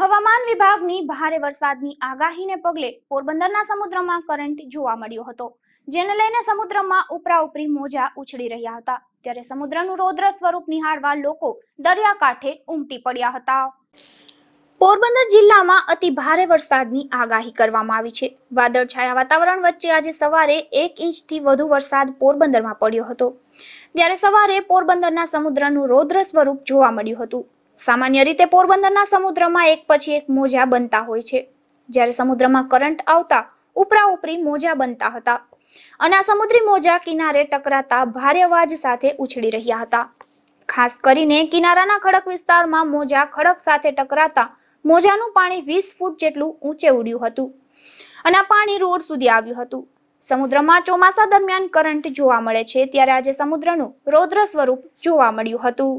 હવામાન વિભાગની ભારે વરસાદની આગાહીને પગલે પોરબંદરના સમુદ્રમાં કરંટ જોવા મળ્યો હતો જેને લઈને સમુદ્રમાં ઉપરા ઉપરી મોજા ઉછળી રહ્યા હતા ત્યારે સમુદ્રનું રૌદ્ર સ્વરૂપ નિહાળવા લોકો દરિયાકાંઠે ઉમટી પડ્યા હતા પોરબંદર જિલ્લામાં અતિ ભારે વરસાદની આગાહી કરવામાં આવી છે વાદળછાયા વાતાવરણ વચ્ચે આજે સવારે એક ઇંચથી વધુ વરસાદ પોરબંદરમાં પડ્યો હતો ત્યારે સવારે પોરબંદરના સમુદ્રનું રૌદ્ર સ્વરૂપ જોવા મળ્યું હતું સામાન્ય રીતે પોરબંદરના સમુદ્રમાં એક પછી એક મોજા બનતા હોય છે જ્યારે સમુદ્રમાં કરંટ આવતા ઉપરા ઉપરી મોજા બનતા હતા અને આ સમુદ્રી મોજા કિનારે ટકરાતા ભારે અવાજ સાથે ઉછળી રહ્યા હતા ખાસ કરીને કિનારાના ખડક વિસ્તારમાં મોજા ખડક સાથે ટકરાતા મોજાનું પાણી વીસ ફૂટ જેટલું ઊંચે ઉડ્યું હતું અને આ પાણી રોડ સુધી આવ્યું હતું સમુદ્રમાં ચોમાસા દરમિયાન કરંટ જોવા મળે છે ત્યારે આજે સમુદ્રનું રૌદ્ર સ્વરૂપ જોવા મળ્યું હતું